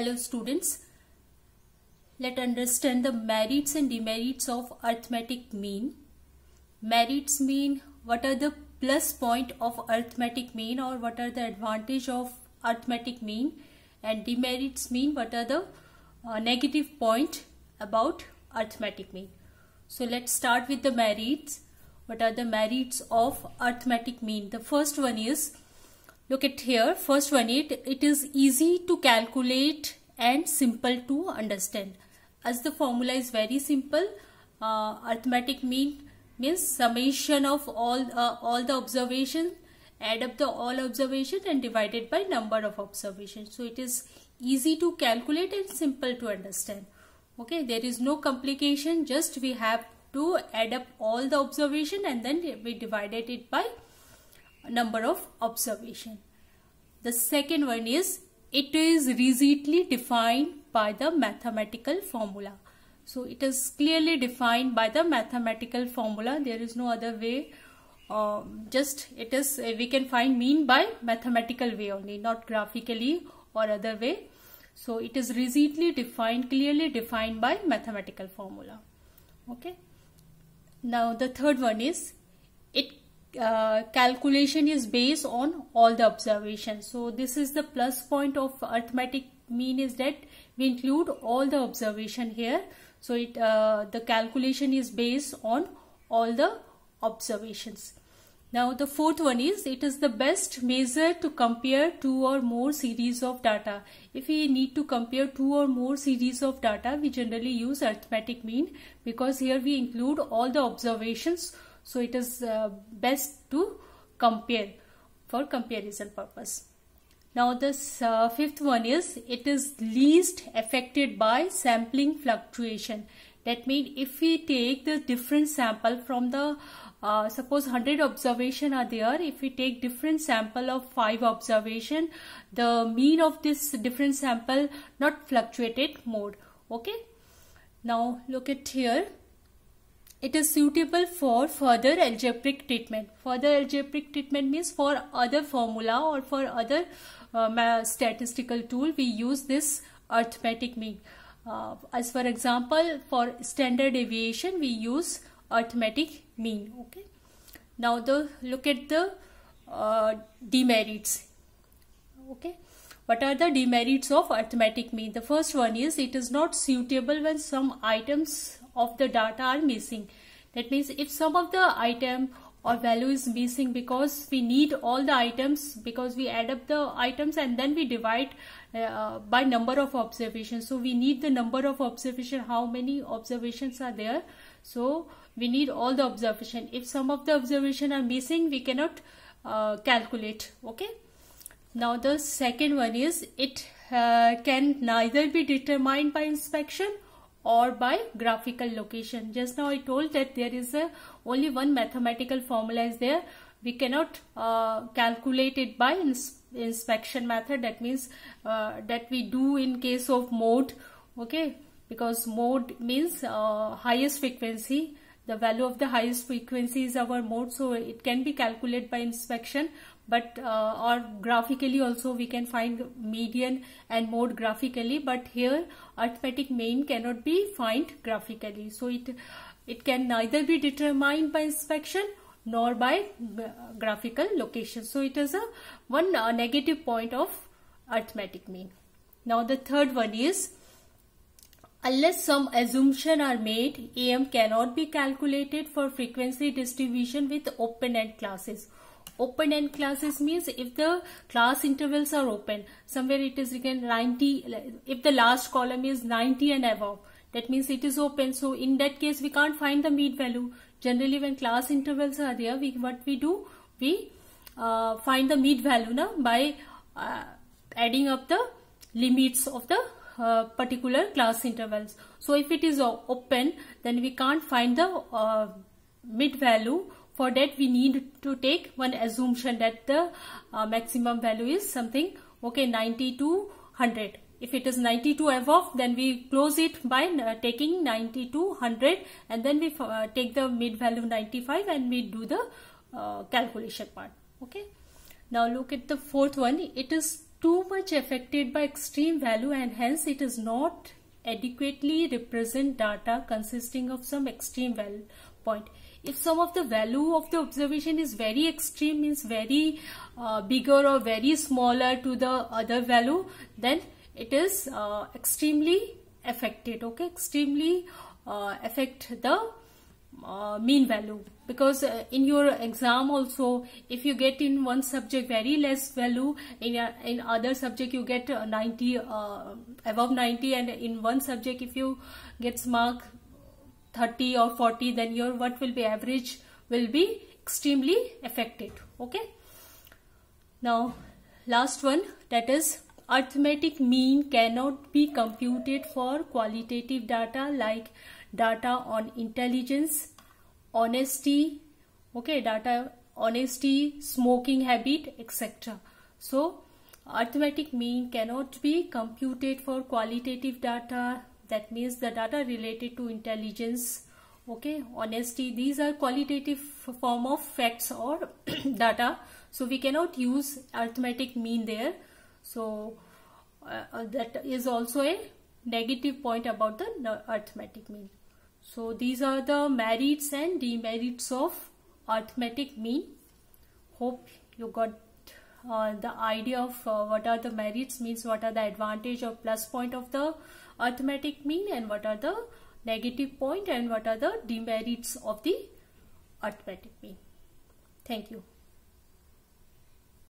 Hello students, let understand the merits and demerits of arithmetic mean. Merits mean what are the plus point of arithmetic mean or what are the advantage of arithmetic mean and demerits mean what are the uh, negative point about arithmetic mean. So let's start with the merits. What are the merits of arithmetic mean? The first one is Look at here, first one, it, it is easy to calculate and simple to understand. As the formula is very simple, uh, arithmetic mean means summation of all uh, all the observations add up the all observation and divide it by number of observations so it is easy to calculate and simple to understand okay there is no complication just we have to add up all the observation and then we divided it by number of observation the second one is it is rigidly defined by the mathematical formula. So it is clearly defined by the mathematical formula. There is no other way. Um, just it is uh, we can find mean by mathematical way only, not graphically or other way. So it is rigidly defined, clearly defined by mathematical formula. Okay. Now the third one is it uh, calculation is based on all the observations. So this is the plus point of arithmetic mean is that we include all the observation here. So it uh, the calculation is based on all the observations. Now the fourth one is it is the best measure to compare two or more series of data. If we need to compare two or more series of data we generally use arithmetic mean because here we include all the observations so it is uh, best to compare for comparison purpose. Now this uh, fifth one is it is least affected by sampling fluctuation. That means if we take the different sample from the uh, suppose 100 observation are there. If we take different sample of 5 observation, the mean of this different sample not fluctuated more. Okay. Now look at here. It is suitable for further algebraic treatment. Further algebraic treatment means for other formula or for other uh, statistical tool we use this arithmetic mean. Uh, as for example for standard deviation we use arithmetic mean. Okay. Now the look at the uh, demerits. Okay. What are the demerits of arithmetic mean? The first one is it is not suitable when some items of the data are missing. That means if some of the item or value is missing because we need all the items because we add up the items and then we divide uh, by number of observations. So we need the number of observation, how many observations are there. So we need all the observation. If some of the observation are missing, we cannot uh, calculate. Okay. Now the second one is it uh, can neither be determined by inspection or by graphical location. Just now I told that there is a, only one mathematical formula is there. We cannot uh, calculate it by ins inspection method. That means uh, that we do in case of mode. Okay, because mode means uh, highest frequency. The value of the highest frequency is our mode. So it can be calculated by inspection but uh, or graphically also we can find median and mode graphically but here arithmetic mean cannot be find graphically so it it can neither be determined by inspection nor by uh, graphical location so it is a one uh, negative point of arithmetic mean now the third one is Unless some assumption are made, AM cannot be calculated for frequency distribution with open-end classes open end classes means if the class intervals are open somewhere it is again 90 if the last column is 90 and above that means it is open so in that case we can't find the mean value generally when class intervals are there we what we do we uh, find the mean value na, by uh, adding up the limits of the uh, particular class intervals so if it is uh, open then we can't find the uh, mid value for that we need to take one assumption that the uh, maximum value is something okay 90 to 100. If it is 92 above then we close it by uh, taking 90 to 100 and then we uh, take the mid value 95 and we do the uh, calculation part. Okay. Now look at the fourth one. It is too much affected by extreme value and hence it is not adequately represent data consisting of some extreme value point if some of the value of the observation is very extreme means very uh, bigger or very smaller to the other value then it is uh, extremely affected okay extremely uh, affect the uh, mean value because uh, in your exam also if you get in one subject very less value in a, uh, in other subject you get 90 above 90 and in one subject if you gets mark 30 or 40 then your what will be average will be extremely affected okay now last one that is arithmetic mean cannot be computed for qualitative data like data on intelligence honesty okay data honesty smoking habit etc so arithmetic mean cannot be computed for qualitative data that means the data related to intelligence okay honesty these are qualitative form of facts or data so we cannot use arithmetic mean there so uh, uh that is also a negative point about the arithmetic mean so these are the merits and demerits of arithmetic mean hope you got uh, the idea of uh, what are the merits means what are the advantage or plus point of the arithmetic mean and what are the negative point and what are the demerits of the arithmetic mean. Thank you.